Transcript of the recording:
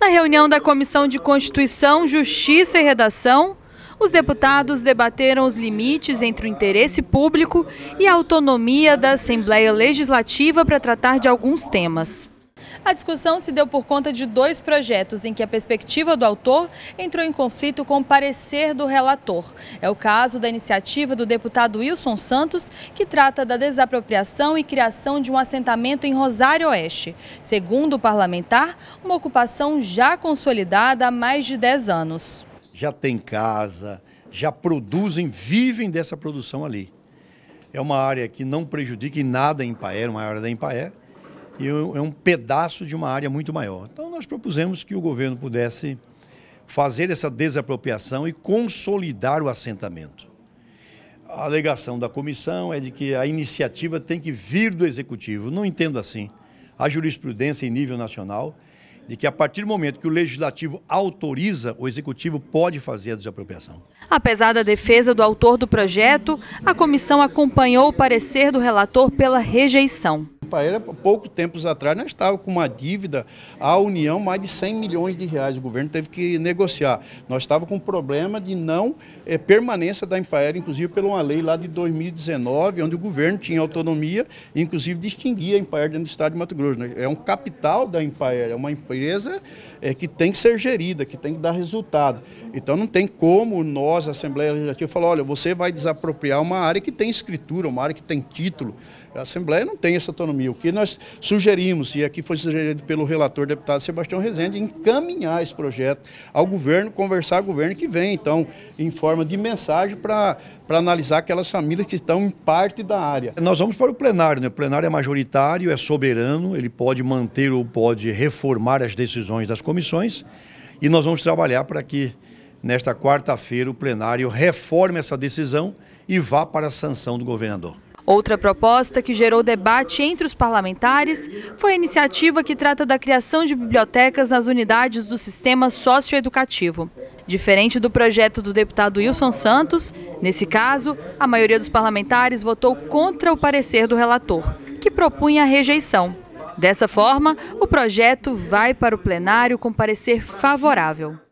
Na reunião da Comissão de Constituição, Justiça e Redação, os deputados debateram os limites entre o interesse público e a autonomia da Assembleia Legislativa para tratar de alguns temas. A discussão se deu por conta de dois projetos em que a perspectiva do autor entrou em conflito com o parecer do relator. É o caso da iniciativa do deputado Wilson Santos, que trata da desapropriação e criação de um assentamento em Rosário Oeste. Segundo o parlamentar, uma ocupação já consolidada há mais de 10 anos. Já tem casa, já produzem, vivem dessa produção ali. É uma área que não prejudica em nada a Empaé, uma área da Empaé e é, é um pedaço de uma área muito maior. Então, nós propusemos que o governo pudesse fazer essa desapropriação e consolidar o assentamento. A alegação da comissão é de que a iniciativa tem que vir do executivo. Não entendo assim. A jurisprudência em nível nacional de que a partir do momento que o legislativo autoriza, o executivo pode fazer a desapropriação. Apesar da defesa do autor do projeto, a comissão acompanhou o parecer do relator pela rejeição. Paeira, pouco tempos atrás, nós estávamos com uma dívida à União mais de 100 milhões de reais. O governo teve que negociar. Nós estávamos com um problema de não é, permanência da Empaera, inclusive pela uma lei lá de 2019, onde o governo tinha autonomia, inclusive distinguia a Empaera dentro do estado de Mato Grosso. É um capital da Empaera, é uma empresa é, que tem que ser gerida, que tem que dar resultado. Então não tem como nós, a Assembleia Legislativa, falar, olha, você vai desapropriar uma área que tem escritura, uma área que tem título. A Assembleia não tem essa autonomia. O que nós sugerimos, e aqui foi sugerido pelo relator deputado Sebastião Rezende, é encaminhar esse projeto ao governo, conversar com o governo que vem, então, em forma de mensagem para analisar aquelas famílias que estão em parte da área. Nós vamos para o plenário, né? O plenário é majoritário, é soberano, ele pode manter ou pode reformar as decisões das comissões e nós vamos trabalhar para que nesta quarta-feira o plenário reforme essa decisão e vá para a sanção do governador. Outra proposta que gerou debate entre os parlamentares foi a iniciativa que trata da criação de bibliotecas nas unidades do sistema socioeducativo. Diferente do projeto do deputado Wilson Santos, nesse caso, a maioria dos parlamentares votou contra o parecer do relator, que propunha a rejeição. Dessa forma, o projeto vai para o plenário com parecer favorável.